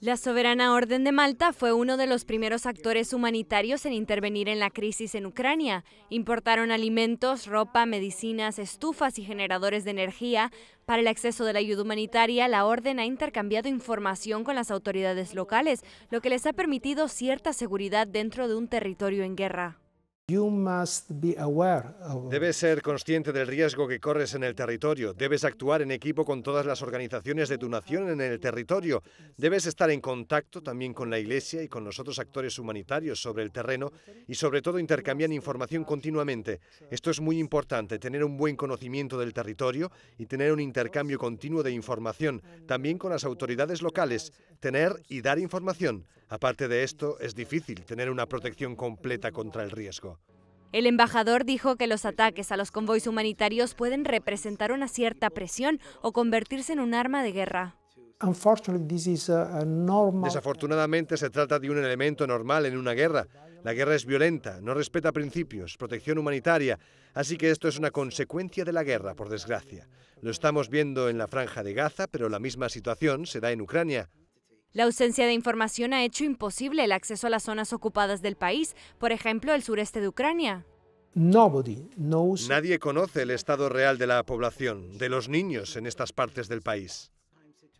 La soberana Orden de Malta fue uno de los primeros actores humanitarios en intervenir en la crisis en Ucrania. Importaron alimentos, ropa, medicinas, estufas y generadores de energía. Para el acceso de la ayuda humanitaria, la Orden ha intercambiado información con las autoridades locales, lo que les ha permitido cierta seguridad dentro de un territorio en guerra. Debes ser consciente del riesgo que corres en el territorio. Debes actuar en equipo con todas las organizaciones de tu nación en el territorio. Debes estar en contacto también con la Iglesia y con los otros actores humanitarios sobre el terreno y sobre todo intercambiar información continuamente. Esto es muy importante, tener un buen conocimiento del territorio y tener un intercambio continuo de información, también con las autoridades locales, tener y dar información. Aparte de esto, es difícil tener una protección completa contra el riesgo. El embajador dijo que los ataques a los convoys humanitarios pueden representar una cierta presión o convertirse en un arma de guerra. Desafortunadamente se trata de un elemento normal en una guerra. La guerra es violenta, no respeta principios, protección humanitaria, así que esto es una consecuencia de la guerra, por desgracia. Lo estamos viendo en la franja de Gaza, pero la misma situación se da en Ucrania. La ausencia de información ha hecho imposible el acceso a las zonas ocupadas del país, por ejemplo, el sureste de Ucrania. Nadie conoce el estado real de la población, de los niños en estas partes del país.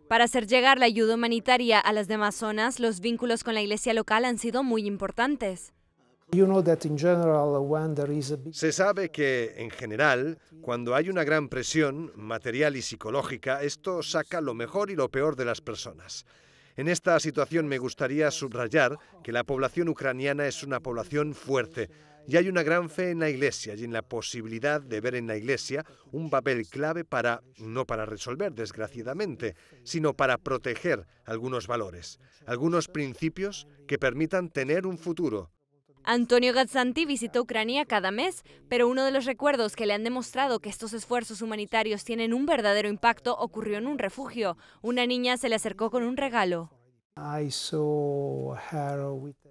Para hacer llegar la ayuda humanitaria a las demás zonas, los vínculos con la iglesia local han sido muy importantes. Se sabe que, en general, cuando hay una gran presión material y psicológica, esto saca lo mejor y lo peor de las personas. En esta situación me gustaría subrayar que la población ucraniana es una población fuerte y hay una gran fe en la Iglesia y en la posibilidad de ver en la Iglesia un papel clave para, no para resolver, desgraciadamente, sino para proteger algunos valores, algunos principios que permitan tener un futuro, Antonio Gazzanti visitó Ucrania cada mes, pero uno de los recuerdos que le han demostrado que estos esfuerzos humanitarios tienen un verdadero impacto ocurrió en un refugio. Una niña se le acercó con un regalo.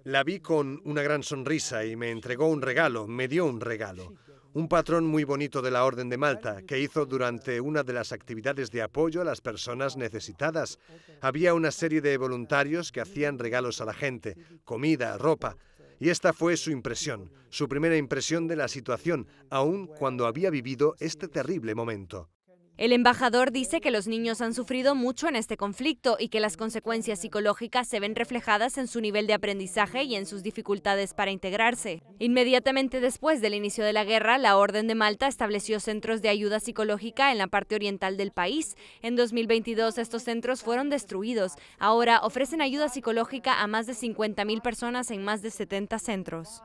La vi con una gran sonrisa y me entregó un regalo, me dio un regalo. Un patrón muy bonito de la Orden de Malta que hizo durante una de las actividades de apoyo a las personas necesitadas. Había una serie de voluntarios que hacían regalos a la gente, comida, ropa. Y esta fue su impresión, su primera impresión de la situación, aun cuando había vivido este terrible momento. El embajador dice que los niños han sufrido mucho en este conflicto y que las consecuencias psicológicas se ven reflejadas en su nivel de aprendizaje y en sus dificultades para integrarse. Inmediatamente después del inicio de la guerra, la Orden de Malta estableció centros de ayuda psicológica en la parte oriental del país. En 2022 estos centros fueron destruidos. Ahora ofrecen ayuda psicológica a más de 50.000 personas en más de 70 centros.